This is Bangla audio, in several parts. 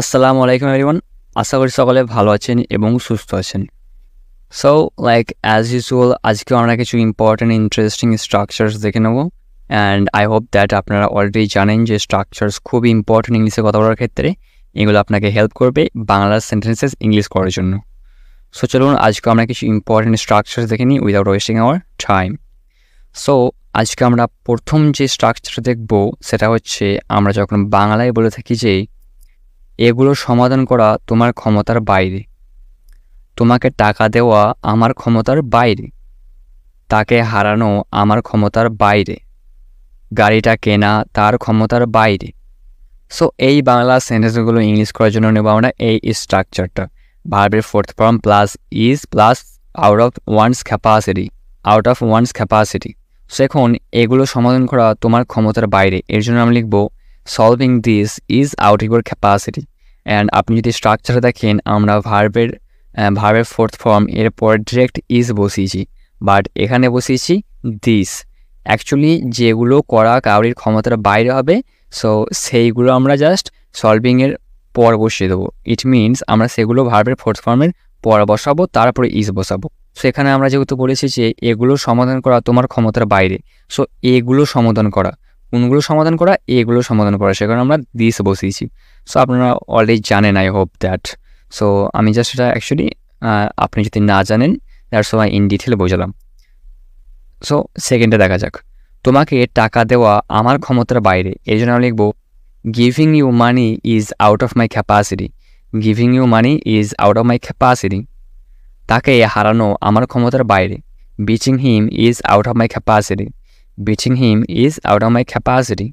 আসসালামু আলাইকুম এভরিওয়ান আশা করি সকলে ভালো আছেন এবং সুস্থ আছেন সো লাইক অ্যাজ ইউজুয়াল আজকে আমরা কিছু ইম্পর্ট্যান্ট ইন্টারেস্টিং স্ট্রাকচার্স দেখে নেব অ্যান্ড আই হোপ দ্যাট আপনারা অলরেডি জানেন যে স্ট্রাকচার্স খুব ইম্পর্ট্যান্ট ইংলিশে কথা বলার ক্ষেত্রে এগুলো আপনাকে হেল্প করবে বাংলার সেন্টেন্সেস ইংলিশ করার জন্য সো চলুন আজকে আমরা কিছু ইম্পর্ট্যান্ট স্ট্রাকচার্স দেখে নিই without wasting our time so আজকে আমরা প্রথম যে স্ট্রাকচার দেখব সেটা হচ্ছে আমরা যখন বাংলায় বলে থাকি যে এগুলো সমাধান করা তোমার ক্ষমতার বাইরে তোমাকে টাকা দেওয়া আমার ক্ষমতার বাইরে তাকে হারানো আমার ক্ষমতার বাইরে গাড়িটা কেনা তার ক্ষমতার বাইরে সো এই বাংলা সেন্টেন্সগুলো ইংলিশ করার জন্য নেব আমরা এই স্ট্রাকচারটা ভার্বের fourth form plus is plus out of one's capacity out of one's capacity so এখন এগুলো সমাধান করা তোমার ক্ষমতার বাইরে এর জন্য আমি লিখবো solving this is out your capacity and আপনি যদি স্ট্রাকচারে দেখেন আমরা ভার্বের ভার্বের ফোর্থ ফর্ম এরপর ডিরেক্ট ইজ বসিয়েছি বাট এখানে বসিয়েছি দিস অ্যাকচুয়ালি যেগুলো করা কাউরির ক্ষমতার বাইরে হবে সো সেইগুলো আমরা জাস্ট সলভিংয়ের পর বসিয়ে দেবো ইট মিনস আমরা সেগুলো ভার্বের ফোর্থ ফর্মের পর বসাবো তারপরে ইজ বসাবো সেখানে আমরা যেহেতু বলেছি যে এগুলো সমাধান করা তোমার ক্ষমতার বাইরে সো এগুলো সমাধান করা কোনগুলো সমাধান করা এগুলো সমাধান করা সে কারণে আমরা দিস বসিয়েছি সো আপনারা অলরেডি জানেন আই হোপ দ্যাট সো আমি জাস্ট এটা অ্যাকচুয়ালি আপনি যদি না জানেন দ্যাটস ওয়াই ইন ডিটেলে বোঝালাম সো সেকেন্ডে দেখা যাক তোমাকে টাকা দেওয়া আমার ক্ষমতার বাইরে এই জন্য আমি লিখবো giving you money is out of my capacity giving you money is out of my capacity তাকে হারানো আমার ক্ষমতার বাইরে beating him is out of my capacity beating him is out of my capacity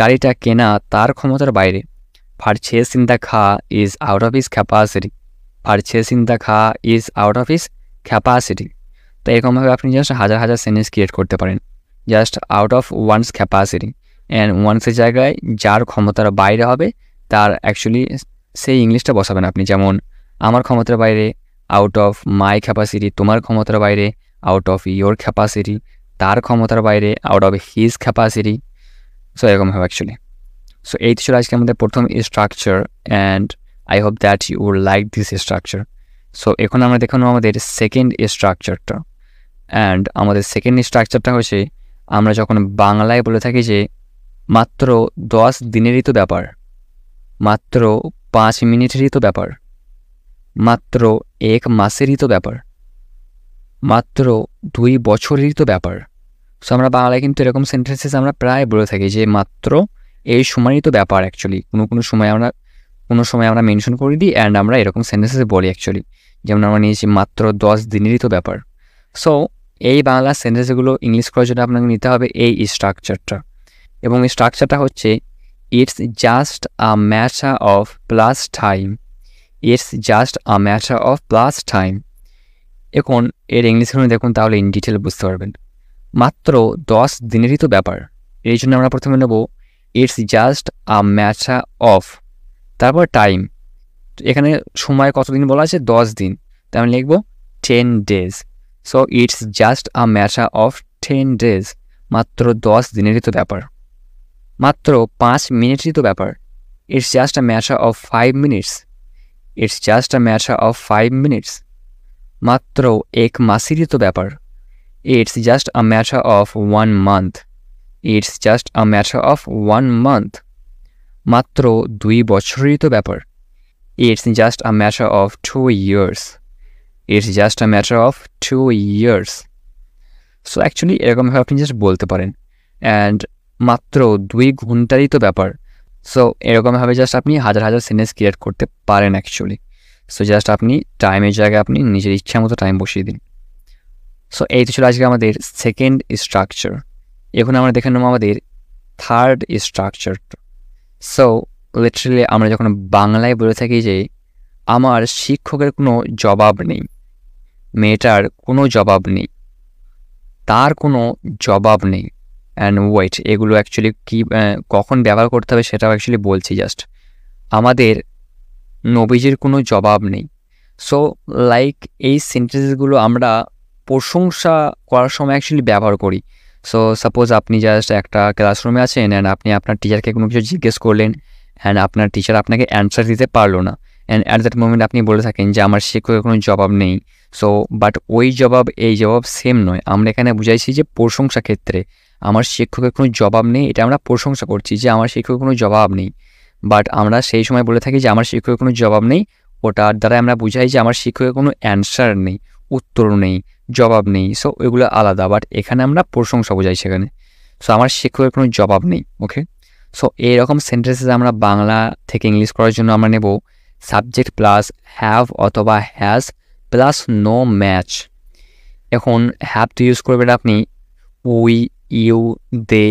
গাড়িটা কেনা তার ক্ষমতার বাইরে purchasing the car is out of his capacity purchasing the car is out of his capacity তো এরকমভাবে আপনি জাস্ট হাজার হাজার সেন্টেন্স ক্রিয়েট করতে পারেন just out of one's capacity and ওয়ান্সের জায়গায় যার ক্ষমতার বাইরে হবে তার অ্যাকচুয়ালি সেই ইংলিশটা বসাবেন আপনি যেমন আমার ক্ষমতার বাইরে আউট অফ মাই ক্যাপাসিটি তোমার ক্ষমতার বাইরে আউট অফ ইয়োর ক্যাপাসিটি তার ক্ষমতার বাইরে out of his capacity so এরকম হবে অ্যাকচুয়ালি সো এই ছিল আজকে আমাদের প্রথম structure and I hope that you would like this structure so এখন আমরা দেখে নেব আমাদের সেকেন্ড স্ট্রাকচারটা অ্যান্ড আমাদের সেকেন্ড স্ট্রাকচারটা হচ্ছে আমরা যখন বাংলায় বলে থাকি যে মাত্র দশ দিনেরই তো ব্যাপার মাত্র পাঁচ মিনিটেরই তো ব্যাপার মাত্র এক মাসেরই তো ব্যাপার মাত্র দুই বছরেরই তো ব্যাপার সো আমরা বাংলায় কিন্তু এরকম সেন্টেন্সেস আমরা প্রায় বলে থাকি যে মাত্র এই সময়ই তো ব্যাপার অ্যাকচুয়ালি কোনো কোনো সময় আমরা কোনো সময় আমরা মেনশন করে দিই অ্যান্ড আমরা এরকম সেন্টেন্সেস বলি অ্যাকচুয়ালি যেমন আমরা নিয়েছি মাত্র দশ দিনেরই তো ব্যাপার সো এই বাংলা সেন্টেন্সগুলো ইংলিশ করার জন্য আপনাকে নিতে হবে এই স্ট্রাকচারটা এবং এই স্ট্রাকচারটা হচ্ছে it's just a matter of plus time it's just a matter of plus time এখন এর ইংলিশ দেখুন তাহলে ইন ডিটেল বুঝতে পারবেন মাত্র দশ দিনেরই তো ব্যাপার এই জন্য আমরা প্রথমে নেব ইটস জাস্ট আ ম্যাচা অফ তারপর টাইম এখানে সময় কতদিন বলা আছে দশ দিন তাই আমি লিখব ten days so it's just a ম্যাচা অফ টেন ডেজ মাত্র দশ দিনেরই তো ব্যাপার মাত্র পাঁচ মিনিটেরই তো ব্যাপার ইটস জাস্ট আ ম্যাচা of five minutes it's just a ম্যাচা অফ ফাইভ মিনিটস মাত্র এক মাসেরই তো ব্যাপার it's just a matter of one month it's just a matter of one month মাত্র দুই বছরেরই তো ব্যাপার it's just a matter of two years it's just a matter of two years so actually এরকমভাবে আপনি জাস্ট বলতে পারেন অ্যান্ড মাত্র দুই ঘন্টারই তো ব্যাপার সো এরকমভাবে জাস্ট আপনি হাজার হাজার সেন্টেন্স ক্রিয়েট করতে পারেন অ্যাকচুয়ালি সো জাস্ট আপনি টাইমের জায়গায় আপনি নিজের ইচ্ছা মতো টাইম বসিয়ে দিন সো এই তো ছিল আজকে আমাদের সেকেন্ড স্ট্রাকচার এখন আমরা দেখে নেব আমাদের থার্ড স্ট্রাকচার সো লিটারেলি আমরা যখন বাংলায় বলে থাকি যে আমার শিক্ষকের কোনো জবাব নেই মেয়েটার কোনো জবাব নেই তার কোনো জবাব নেই অ্যান্ড ওয়েট এগুলো অ্যাকচুয়ালি কী কখন ব্যবহার করতে হবে সেটাও অ্যাকচুয়ালি বলছি জাস্ট আমাদের নবীজির কোনো জবাব নেই সো লাইক এই সেন্টেন্সগুলো আমরা প্রশংসা করার সময় অ্যাকচুয়ালি ব্যবহার করি সো সাপোজ আপনি জাস্ট একটা ক্লাসরুমে আছেন অ্যান্ড আপনি আপনার টিচারকে কোনো কিছু জিজ্ঞেস করলেন অ্যান্ড আপনার টিচার আপনাকে অ্যান্সার দিতে পারলো না অ্যান্ড অ্যাট দ্যাট মোমেন্ট আপনি বলে থাকেন যে আমার শিক্ষকের কোনো জবাব নেই সো বাট ওই জবাব এই জবাব সেম নয় আমরা এখানে বুঝাইছি যে প্রশংসা ক্ষেত্রে আমার শিক্ষকের কোনো জবাব নেই এটা আমরা প্রশংসা করছি যে আমার শিক্ষকের কোনো জবাব নেই বাট আমরা সেই সময় বলে থাকি যে আমার শিক্ষকের কোনো জবাব নেই ওটার দ্বারা আমরা বুঝাই যে আমার শিক্ষকের কোনো অ্যান্সার নেই উত্তর নেই জবাব নেই সো এগুলো আলাদা বাট এখানে আমরা প্রশংসা বোঝাই সেখানে সো আমার শিক্ষকের কোনো জবাব নেই ওকে সো এইরকম সেন্টেন্সেস আমরা বাংলা থেকে ইংলিশ করার জন্য আমরা নেব সাবজেক্ট প্লাস হ্যাভ অথবা হ্যাজ প্লাস নো ম্যাচ এখন হ্যাভ টু ইউজ করবেন আপনি উই ইউ দে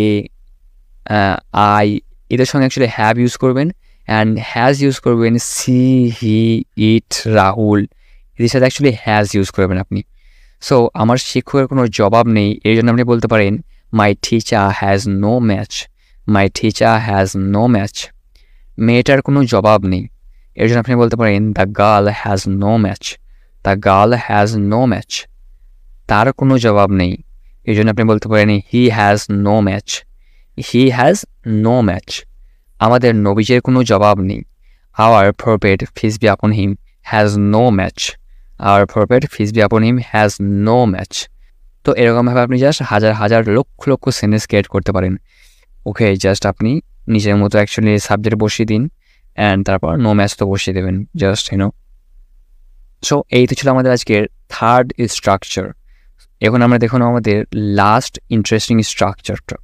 আই এদের সঙ্গে অ্যাকচুয়ালি হ্যাভ ইউজ করবেন অ্যান্ড হ্যাজ ইউজ করবেন সি হি ইট রাহুল এদের সাথে অ্যাকচুয়ালি হ্যাজ ইউজ করবেন আপনি সো আমার শিক্ষকের কোনো জবাব নেই এই জন্য আপনি বলতে পারেন my teacher has no match my teacher has no match মেয়েটার কোনো জবাব নেই এর জন্য আপনি বলতে পারেন the girl has no match the girl has no match তার কোনো জবাব নেই এই জন্য আপনি বলতে পারেন he has no match he has no match আমাদের নবীজের কোনো জবাব নেই our prophet peace be upon him has no match our prophet peace be upon him has no match তো এরকমভাবে আপনি জাস্ট হাজার হাজার লক্ষ লক্ষ সেন্টেন্স ক্রিয়েট করতে পারেন ওকে জাস্ট আপনি নিজের মতো অ্যাকচুয়ালি সাবজেক্ট বসিয়ে দিন অ্যান্ড তারপর নো ম্যাচ তো বসিয়ে দেবেন জাস্ট ইউনো সো এই তো ছিল আমাদের আজকের থার্ড স্ট্রাকচার এখন আমরা দেখুন আমাদের লাস্ট ইন্টারেস্টিং স্ট্রাকচারটা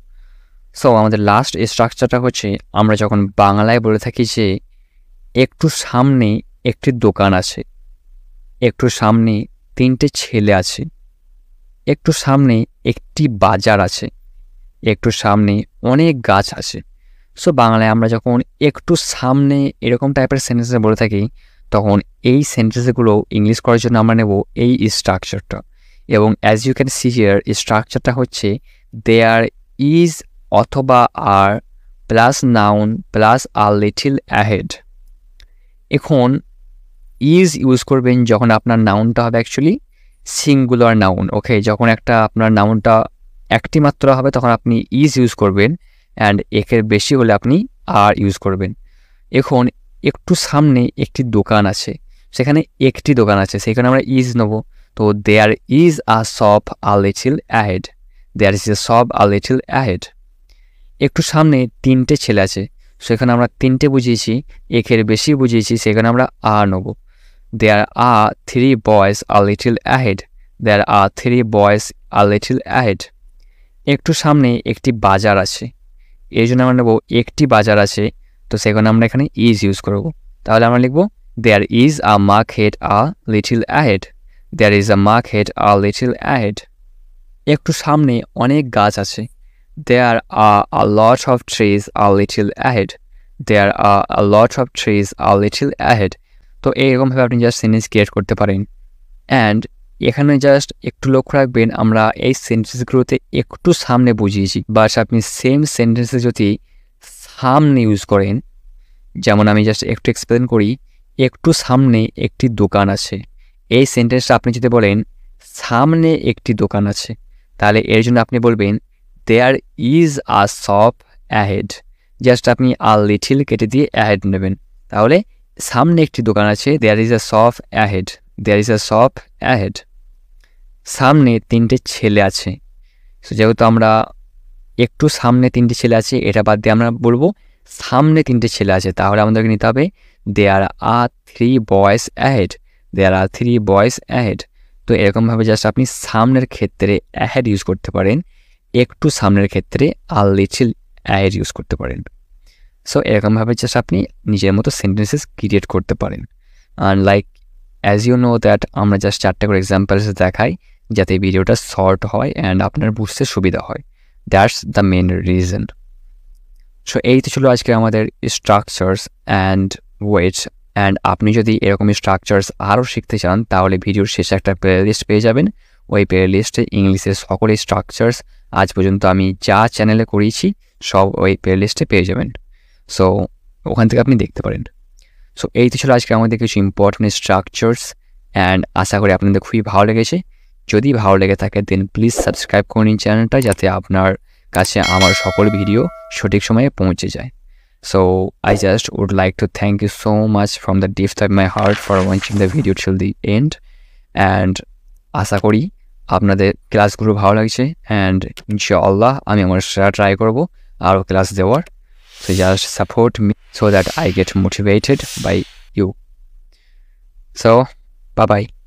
সো আমাদের লাস্ট স্ট্রাকচারটা হচ্ছে আমরা যখন বাংলায় বলে থাকি যে একটু সামনে একটি দোকান আছে একটু সামনে তিনটে ছেলে আছে একটু সামনে একটি বাজার আছে একটু সামনে অনেক গাছ আছে সো বাংলায় আমরা যখন একটু সামনে এরকম টাইপের সেন্টেন্সে বলে থাকি তখন এই সেন্টেন্সগুলো ইংলিশ করার জন্য আমরা নেব এই স্ট্রাকচারটা এবং as you can see here স্ট্রাকচারটা হচ্ছে দেয়ার ইজ অথবা are plus noun plus are little ahead এখন ইজ ইউজ করবেন যখন আপনার নাউনটা হবে অ্যাকচুয়ালি সিঙ্গুলার নাউন ওকে যখন একটা আপনার নাউনটা একটি মাত্র হবে তখন আপনি ইজ ইউজ করবেন অ্যান্ড একের বেশি হলে আপনি আর ইউজ করবেন এখন একটু সামনে একটি দোকান আছে সেখানে একটি দোকান আছে সেখানে আমরা ইজ নেবো তো দেয়ার is a shop a little ahead there is a shop a little ahead একটু সামনে তিনটে ছেলে আছে সেখানে আমরা তিনটে বুঝিয়েছি একের বেশি বুঝিয়েছি সেখানে আমরা আ নেব দেয়ার a three boys a little ahead there a three boys a little ahead একটু সামনে একটি বাজার আছে এই জন্য আমরা নেব একটি বাজার আছে তো সেখানে আমরা এখানে ইজ ইউজ করব তাহলে আমরা লিখব দেয়ার is a mug head a little ahead there is a mug head a little ahead একটু সামনে অনেক গাছ আছে There are a lot of trees a little ahead. There are a lot of trees a little ahead. তো এইরকমভাবে আপনি জাস্ট সেন্টেন্স ক্রিয়েট করতে পারেন অ্যান্ড এখানে জাস্ট একটু লক্ষ্য রাখবেন আমরা এই সেন্টেন্সগুলোতে একটু সামনে বুঝিয়েছি বাট আপনি সেম সেন্টেন্সে যদি সামনে ইউজ করেন যেমন আমি জাস্ট একটু এক্সপ্লেন করি একটু সামনে একটি দোকান আছে এই সেন্টেন্সটা আপনি যদি বলেন সামনে একটি দোকান আছে তাহলে এর জন্য আপনি বলবেন there is a shop ahead just আপনি আ লিটিল কেটে দিয়ে অ্যাহেড নেবেন তাহলে সামনে একটি দোকান আছে there is a shop ahead there is a shop ahead সামনে তিনটে ছেলে আছে সো যেহেতু আমরা একটু সামনে তিনটে ছেলে আছে এটা বাদ দিয়ে আমরা বলবো সামনে তিনটে ছেলে আছে তাহলে আমাদেরকে নিতে হবে there are three boys ahead there are three boys ahead তো এরকমভাবে জাস্ট আপনি সামনের ক্ষেত্রে অ্যাহেড ইউজ করতে পারেন একটু সামনের ক্ষেত্রে আর লিচিল আয়ের ইউজ করতে পারেন সো এরকমভাবে জাস্ট আপনি নিজের মতো সেন্টেন্সেস ক্রিয়েট করতে পারেন and like as you know that আমরা জাস্ট চারটে করে এক্সাম্পলস দেখাই যাতে ভিডিওটা শর্ট হয় অ্যান্ড আপনার বুঝতে সুবিধা হয় that's the main reason so এই তো ছিল আজকে আমাদের স্ট্রাকচার্স অ্যান্ড ওয়েটস অ্যান্ড আপনি যদি এরকম স্ট্রাকচার্স আরও শিখতে চান তাহলে ভিডিওর শেষে একটা প্লে লিস্ট পেয়ে যাবেন ওই প্লে লিস্টে ইংলিশের সকল স্ট্রাকচার্স আজ পর্যন্ত আমি যা চ্যানেলে করিয়েছি সব ওই প্লেলিস্টে পেয়ে যাবেন সো ওখান থেকে আপনি দেখতে পারেন সো এই তো ছিল আজকে আমাদের কিছু ইম্পর্টেন্ট স্ট্রাকচার্স অ্যান্ড আশা করি আপনাদের খুবই ভালো লেগেছে যদি ভালো লেগে থাকে দেন প্লিজ সাবস্ক্রাইব করে নিন চ্যানেলটা যাতে আপনার কাছে আমার সকল ভিডিও সঠিক সময়ে পৌঁছে যায় so I just would like to thank you so much from the depth of my heart for watching the video till the end and আশা করি আপনাদের ক্লাসগুলো ভালো লাগছে অ্যান্ড ইনশাআল্লাহ আমি আমার সেরা ট্রাই করব আরও ক্লাস দেওয়ার so just support me so that I get motivated by you so বা বাই